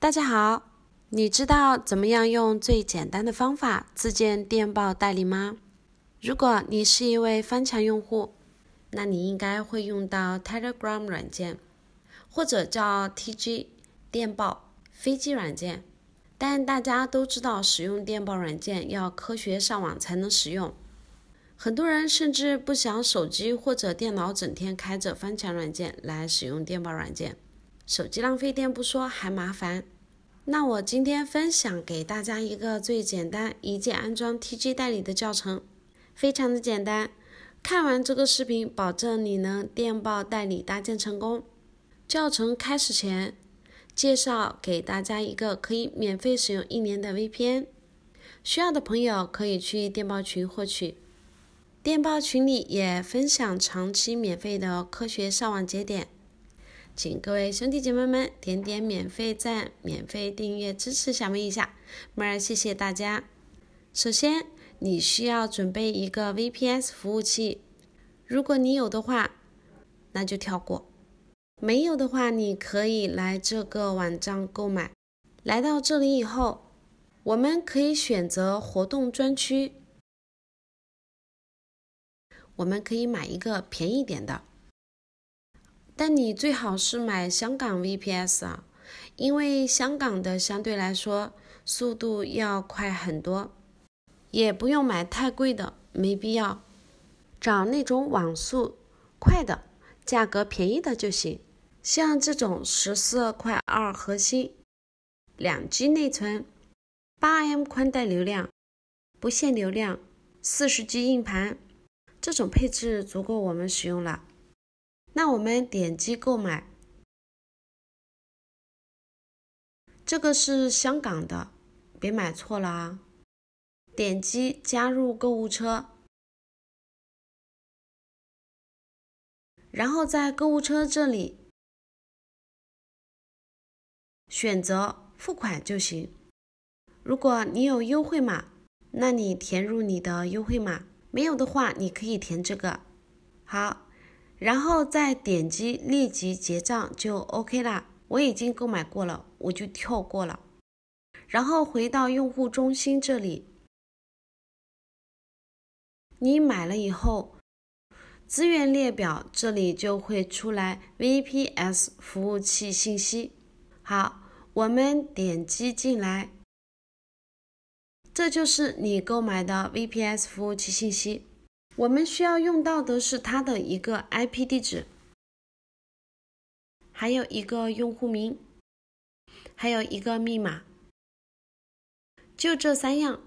大家好，你知道怎么样用最简单的方法自建电报代理吗？如果你是一位翻墙用户，那你应该会用到 Telegram 软件，或者叫 TG 电报飞机软件。但大家都知道，使用电报软件要科学上网才能使用。很多人甚至不想手机或者电脑整天开着翻墙软件来使用电报软件。手机浪费电不说，还麻烦。那我今天分享给大家一个最简单一键安装 TG 代理的教程，非常的简单。看完这个视频，保证你能电报代理搭建成功。教程开始前，介绍给大家一个可以免费使用一年的 v p n 需要的朋友可以去电报群获取。电报群里也分享长期免费的科学上网节点。请各位兄弟姐妹们点点免费赞、免费订阅支持小妹一下，妹儿谢谢大家。首先，你需要准备一个 VPS 服务器，如果你有的话，那就跳过；没有的话，你可以来这个网站购买。来到这里以后，我们可以选择活动专区，我们可以买一个便宜点的。但你最好是买香港 VPS 啊，因为香港的相对来说速度要快很多，也不用买太贵的，没必要，找那种网速快的、价格便宜的就行。像这种十四块二核心、两 G 内存、八 M 宽带流量、不限流量、四十 G 硬盘，这种配置足够我们使用了。那我们点击购买，这个是香港的，别买错了啊！点击加入购物车，然后在购物车这里选择付款就行。如果你有优惠码，那你填入你的优惠码；没有的话，你可以填这个。好。然后再点击立即结账就 OK 啦。我已经购买过了，我就跳过了。然后回到用户中心这里，你买了以后，资源列表这里就会出来 VPS 服务器信息。好，我们点击进来，这就是你购买的 VPS 服务器信息。我们需要用到的是它的一个 IP 地址，还有一个用户名，还有一个密码，就这三样。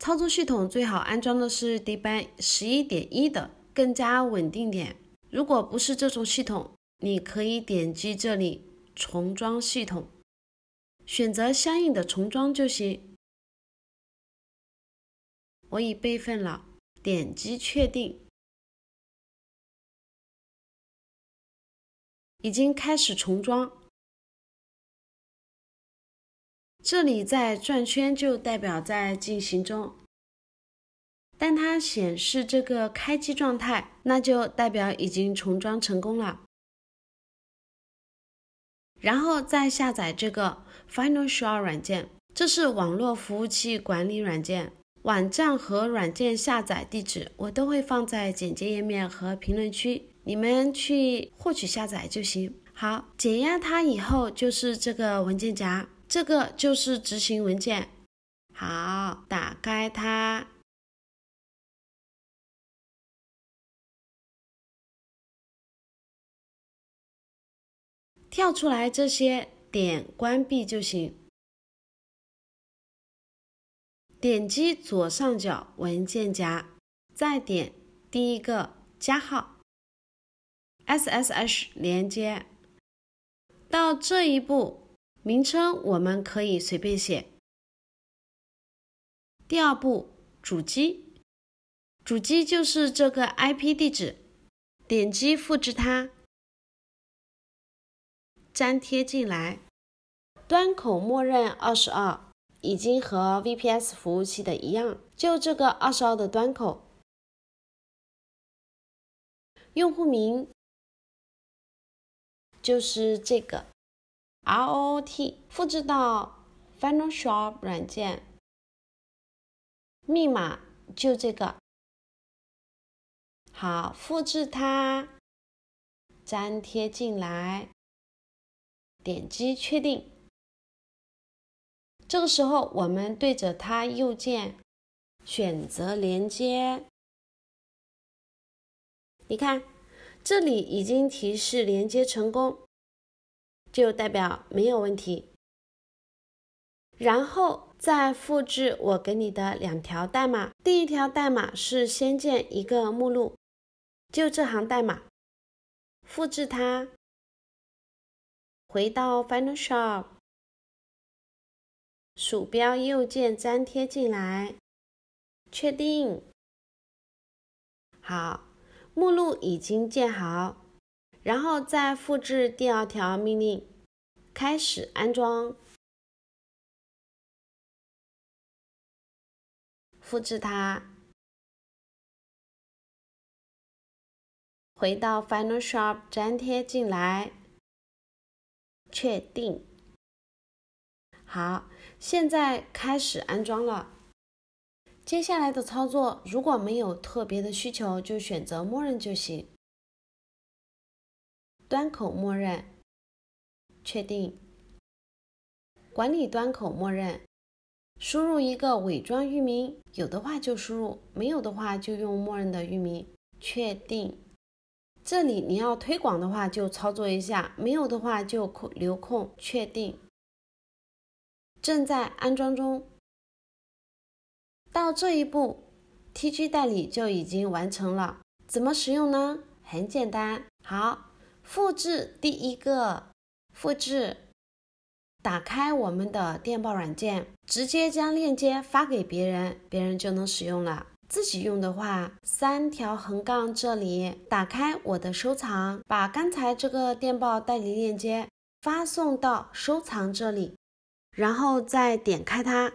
操作系统最好安装的是 d e b a n 十一点一的，更加稳定点。如果不是这种系统，你可以点击这里重装系统，选择相应的重装就行。我已备份了。点击确定，已经开始重装。这里在转圈就代表在进行中，但它显示这个开机状态，那就代表已经重装成功了。然后再下载这个 f i n a l s h o l 软件，这是网络服务器管理软件。网站和软件下载地址我都会放在简介页面和评论区，你们去获取下载就行。好，解压它以后就是这个文件夹，这个就是执行文件。好，打开它，跳出来这些，点关闭就行。点击左上角文件夹，再点第一个加号，SSH 连接。到这一步，名称我们可以随便写。第二步，主机，主机就是这个 IP 地址，点击复制它，粘贴进来。端口默认二十二。已经和 VPS 服务器的一样，就这个二十二的端口，用户名就是这个 root，复制到 FinalShop 软件，密码就这个，好，复制它，粘贴进来，点击确定。这个时候，我们对着它右键选择连接。你看，这里已经提示连接成功，就代表没有问题。然后再复制我给你的两条代码，第一条代码是先建一个目录，就这行代码，复制它，回到 Final s h o p 鼠标右键粘贴进来，确定。好，目录已经建好，然后再复制第二条命令，开始安装。复制它，回到 Final Shop 粘贴进来，确定。好。现在开始安装了，接下来的操作如果没有特别的需求，就选择默认就行。端口默认，确定。管理端口默认，输入一个伪装域名，有的话就输入，没有的话就用默认的域名。确定。这里你要推广的话就操作一下，没有的话就留空，确定。正在安装中。到这一步，TG 代理就已经完成了。怎么使用呢？很简单，好，复制第一个，复制，打开我们的电报软件，直接将链接发给别人，别人就能使用了。自己用的话，三条横杠这里，打开我的收藏，把刚才这个电报代理链接发送到收藏这里。然后再点开它，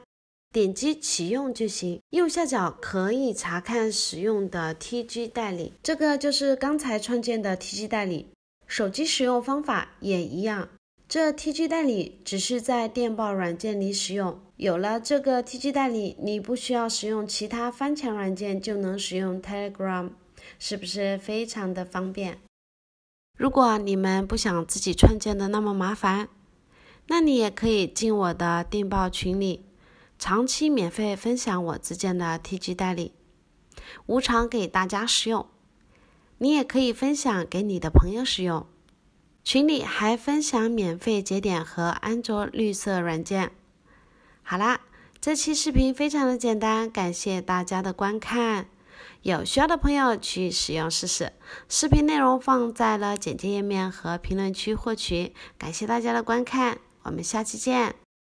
点击启用就行。右下角可以查看使用的 TG 代理，这个就是刚才创建的 TG 代理。手机使用方法也一样。这 TG 代理只是在电报软件里使用，有了这个 TG 代理，你不需要使用其他翻墙软件就能使用 Telegram，是不是非常的方便？如果你们不想自己创建的那么麻烦。那你也可以进我的订报群里，长期免费分享我自建的 TG 代理，无偿给大家使用。你也可以分享给你的朋友使用。群里还分享免费节点和安卓绿色软件。好啦，这期视频非常的简单，感谢大家的观看。有需要的朋友去使用试试。视频内容放在了简介页面和评论区获取。感谢大家的观看。我们下期见。